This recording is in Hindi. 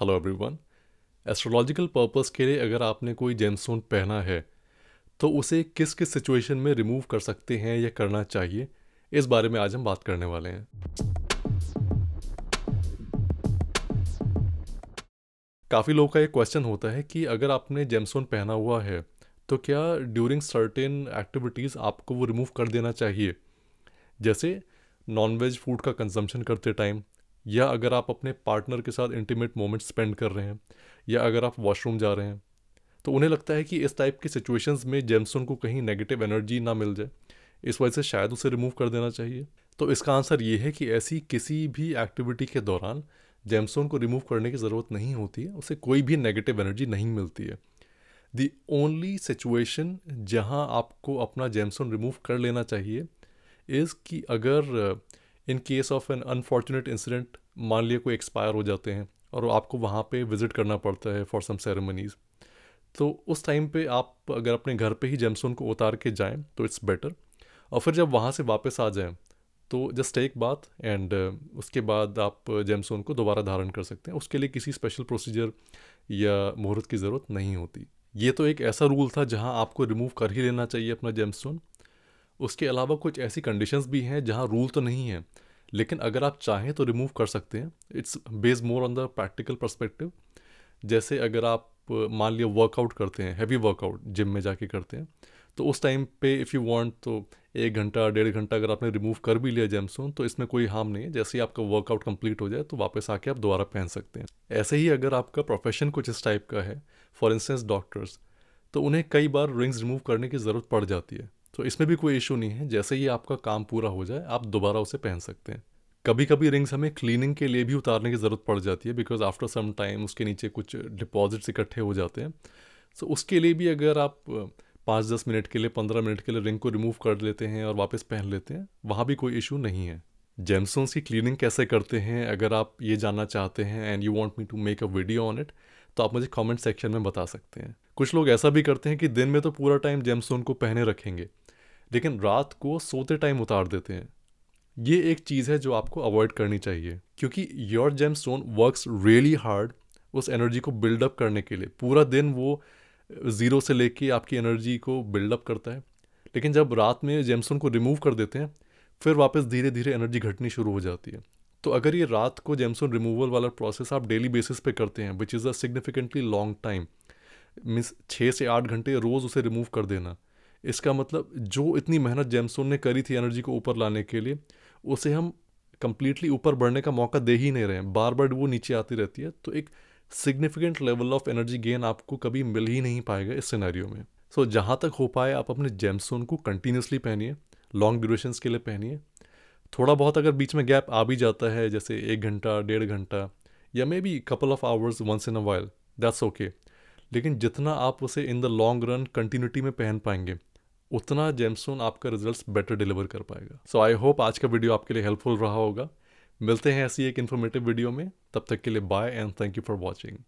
हेलो एवरीवन एस्ट्रोलॉजिकल पर्पस के लिए अगर आपने कोई जेमस्टोन पहना है तो उसे किस किस सिचुएशन में रिमूव कर सकते हैं या करना चाहिए इस बारे में आज हम बात करने वाले हैं काफ़ी लोगों का ये क्वेश्चन होता है कि अगर आपने जेमस्टोन पहना हुआ है तो क्या ड्यूरिंग सर्टेन एक्टिविटीज़ आपको वो रिमूव कर देना चाहिए जैसे नॉन वेज फूड का कंजम्पशन करते टाइम या अगर आप अपने पार्टनर के साथ इंटीमेट मोमेंट्स स्पेंड कर रहे हैं या अगर आप वॉशरूम जा रहे हैं तो उन्हें लगता है कि इस टाइप की सिचुएशंस में जेमसन को कहीं नेगेटिव एनर्जी ना मिल जाए इस वजह से शायद उसे रिमूव कर देना चाहिए तो इसका आंसर ये है कि ऐसी किसी भी एक्टिविटी के दौरान जेमसोन को रिमूव करने की ज़रूरत नहीं होती है उसे कोई भी नेगेटिव एनर्जी नहीं मिलती है दी ओनली सिचुएशन जहाँ आपको अपना जेमसोन रिमूव कर लेना चाहिए इज़ कि अगर in case of an unfortunate incident मान लिया कोई एक्सपायर हो जाते हैं और आपको वहाँ पे विज़िट करना पड़ता है फॉर सम सेरेमनीज़ तो उस टाइम पे आप अगर अपने घर पे ही जेमसोन को उतार के जाएं तो इट्स बेटर और फिर जब वहाँ से वापस आ जाएं तो जस्ट एक बात एंड उसके बाद आप जेमसोन को दोबारा धारण कर सकते हैं उसके लिए किसी स्पेशल प्रोसीजर या मुहूर्त की ज़रूरत नहीं होती ये तो एक ऐसा रूल था जहाँ आपको रिमूव कर ही लेना चाहिए अपना जेमसोन उसके अलावा कुछ ऐसी कंडीशंस भी हैं जहाँ रूल तो नहीं है लेकिन अगर आप चाहें तो रिमूव कर सकते हैं it's base more on the practical perspective जैसे अगर आप मान लिया वर्कआउट करते हैं हैवी वर्कआउट जिम में जाके करते हैं तो उस टाइम पे इफ़ यू वांट तो एक घंटा डेढ़ घंटा अगर आपने रिमूव कर भी लिया जेमसोन तो इसमें कोई हार्म नहीं है जैसे ही आपका वर्कआउट कंप्लीट हो जाए तो वापस आके आप दोबारा पहन सकते हैं ऐसे ही अगर आपका प्रोफेशन कुछ इस टाइप का है फॉर इंस्टेंस डॉक्टर्स तो उन्हें कई बार रिंग्स रिमूव करने की ज़रूरत पड़ जाती है तो इसमें भी कोई इशू नहीं है जैसे ही आपका काम पूरा हो जाए आप दोबारा उसे पहन सकते हैं कभी कभी रिंग्स हमें क्लीनिंग के लिए भी उतारने की ज़रूरत पड़ जाती है बिकॉज आफ्टर सम टाइम उसके नीचे कुछ डिपॉजिट्स इकट्ठे हो जाते हैं सो so, उसके लिए भी अगर आप पाँच दस मिनट के लिए पंद्रह मिनट के लिए रिंग को रिमूव कर लेते हैं और वापस पहन लेते हैं वहाँ भी कोई इशू नहीं है जेमसोन्स की क्लीनिंग कैसे करते हैं अगर आप ये जानना चाहते हैं and you want me to make a video on it तो आप मुझे कॉमेंट सेक्शन में बता सकते हैं कुछ लोग ऐसा भी करते हैं कि दिन में तो पूरा टाइम जेमसोन को पहने रखेंगे लेकिन रात को सोते टाइम उतार देते हैं ये एक चीज़ है जो आपको अवॉइड करनी चाहिए क्योंकि your gem stone works really hard उस एनर्जी को बिल्डअप करने के लिए पूरा दिन वो ज़ीरो से लेके आपकी एनर्जी को बिल्डअप करता है लेकिन जब रात में जेमस्टोन को रिमूव कर देते हैं फिर वापस धीरे धीरे एनर्जी घटनी शुरू हो जाती है तो अगर ये रात को जेमसोन रिमूवल वाला प्रोसेस आप डेली बेसिस पे करते हैं which is a significantly long time means छः से आठ घंटे रोज़ उसे रिमूव कर देना इसका मतलब जो इतनी मेहनत जेमसोन ने करी थी एनर्जी को ऊपर लाने के लिए उसे हम कम्प्लीटली ऊपर बढ़ने का मौका दे ही नहीं रहे हैं बार बार वो नीचे आती रहती है तो एक significant level of energy gain आपको कभी मिल ही नहीं पाएगा इस सिनेरियो में सो so, जहाँ तक हो पाए आप अपने जेमसोन को कंटिन्यूसली पहनिए लॉन्ग ड्यूरेशंस के लिए पहनिए थोड़ा बहुत अगर बीच में गैप आ भी जाता है जैसे एक घंटा डेढ़ घंटा या maybe couple of hours once in a while that's okay लेकिन जितना आप उसे in the long run continuity में पहन पाएंगे उतना जेमसोन आपका रिजल्ट बेटर डिलीवर कर पाएगा सो आई होप आज का वीडियो आपके लिए हेल्पफुल रहा होगा मिलते हैं ऐसी एक इन्फॉर्मेटिव वीडियो में तब तक के लिए bye and thank you for watching